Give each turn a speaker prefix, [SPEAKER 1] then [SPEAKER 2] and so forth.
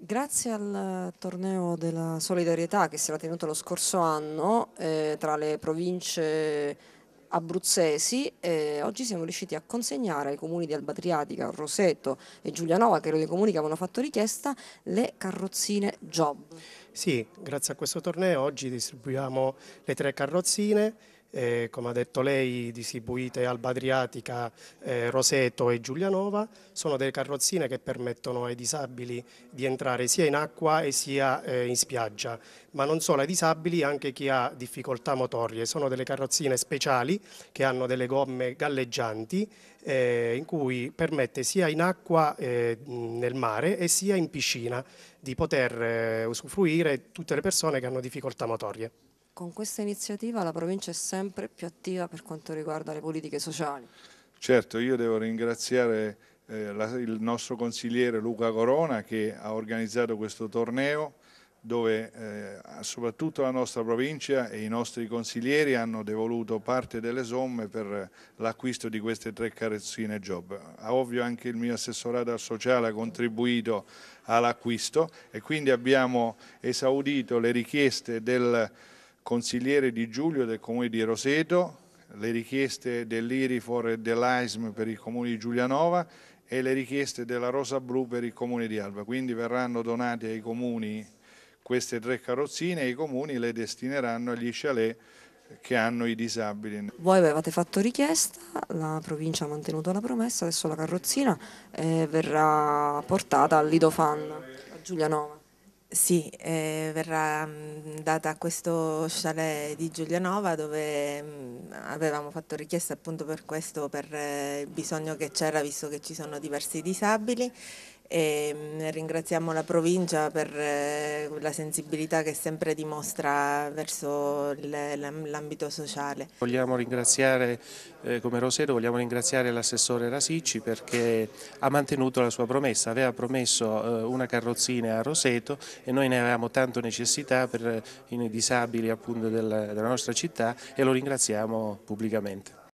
[SPEAKER 1] Grazie al torneo della solidarietà che si era tenuto lo scorso anno eh, tra le province abruzzesi, eh, oggi siamo riusciti a consegnare ai comuni di Albatriatica, Roseto e Giulianova, che erano i comuni che avevano fatto richiesta,
[SPEAKER 2] le carrozzine Job. Sì, grazie a questo torneo oggi distribuiamo le tre carrozzine eh, come ha detto lei, distribuite Alba Adriatica, eh, Roseto e Giulianova. Sono delle carrozzine che permettono ai disabili di entrare sia in acqua e sia eh, in spiaggia, ma non solo ai disabili, anche chi ha difficoltà motorie. Sono delle carrozzine speciali che hanno delle gomme galleggianti eh, in cui permette sia in acqua eh, nel mare e sia in piscina di poter eh, usufruire tutte le persone che hanno difficoltà motorie
[SPEAKER 1] con questa iniziativa la provincia è sempre più attiva per quanto riguarda le politiche sociali.
[SPEAKER 3] Certo, io devo ringraziare eh, la, il nostro consigliere Luca Corona che ha organizzato questo torneo dove eh, soprattutto la nostra provincia e i nostri consiglieri hanno devoluto parte delle somme per l'acquisto di queste tre carrozzine job. Ovvio anche il mio assessorato sociale ha contribuito all'acquisto e quindi abbiamo esaudito le richieste del consigliere di Giulio del comune di Roseto, le richieste dell'Irifor e dell'AISM per il comune di Giulianova e le richieste della Rosa Blu per il comune di Alba. Quindi verranno donate ai comuni queste tre carrozzine e i comuni le destineranno agli chalet che hanno i disabili.
[SPEAKER 1] Voi avevate fatto richiesta, la provincia ha mantenuto la promessa, adesso la carrozzina eh, verrà portata all'Idofan
[SPEAKER 4] a Giulianova. Sì, eh, verrà mm, data a questo chalet di Giulianova dove mh, mm, avevamo fatto richiesta appunto per questo, per eh, il bisogno che c'era visto che ci sono diversi disabili e mm, ringraziamo la provincia per eh, la sensibilità che sempre dimostra verso l'ambito sociale.
[SPEAKER 5] Vogliamo ringraziare eh, come Roseto, vogliamo ringraziare l'assessore Rasicci perché ha mantenuto la sua promessa, aveva promesso eh, una carrozzina a Roseto e noi ne avevamo tanto necessità per i disabili della nostra città e lo ringraziamo pubblicamente.